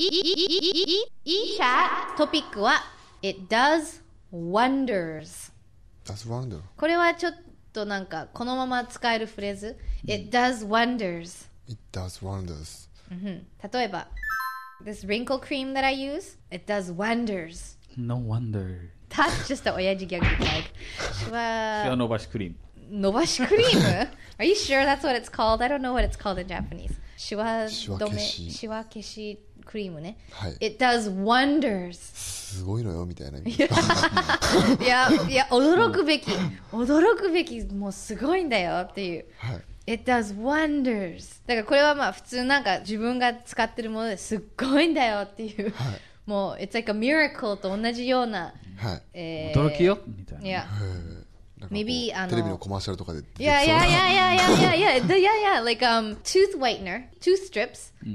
医者トピックは It does wonders That's wonder これはちょっとなんかこのまま使えるフレーズ It does wonders It does wonders 例えば This wrinkle cream that I use It does wonders No wonder That's just a 親父ギャグ like シワ伸ばしクリーム伸ばしクリーム Are you sure that's what it's called? I don't know what it's called in Japanese シワ止めシワ消しクリームね、はい、It does wonders すごいのよみたいないやいや驚くべき驚くべきもうすごいんだよっていう、はい It does wonders だからこれはまあ普通なんか自分が使ってるものですっごいんだよっていう、はい、もう It's like a miracle と同じような、はいえー、驚きよみたいな。Yeah. maybe あのテレビのコマーシャルとかで uh, yeah yeah yeah yeah yeah yeah yeah the, yeah yeah like um tooth whitener tooth mm.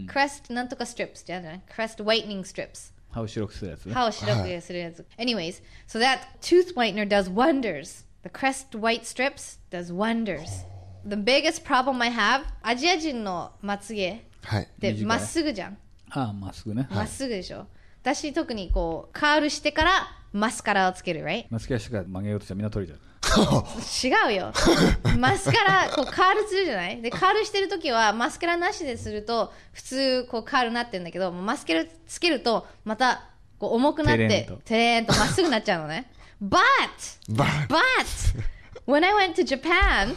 Crest, なんとか strips crest whitening strips Anyways, so that tooth whitener does wonders the crest white strips does wonders the biggest problem I have no アジア人のまつげってまっすぐじゃんああまっすぐねまっすぐでしょ、はい、私特にこうカールしてからマスカラをつける right マスカラしてから曲げようとしたらみんな取れちゃう違うよ マスカラこうカールするじゃないでカールしてる時はマスカラなしですると普通こうカールになってるんだけどマスカラつけるとまたこう重くなってテレーンとまっすぐなっちゃうのね But But when I went to Japan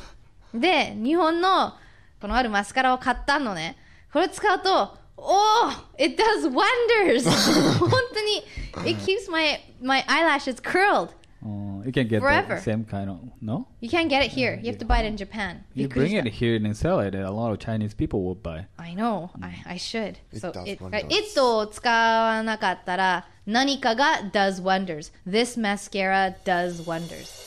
で日本のこのあるマスカラを買ったのねこれ使うとおお It does wonders 本当に It keeps my, my eyelashes curled You can get Forever. the same kind of no. You can't get it here. You have to buy it in Japan. You bring it here and sell it, a lot of Chinese people will buy. I know. Mm. I, I should. It so does it, wonders. it を使わなかったら何かが does wonders. This mascara does wonders.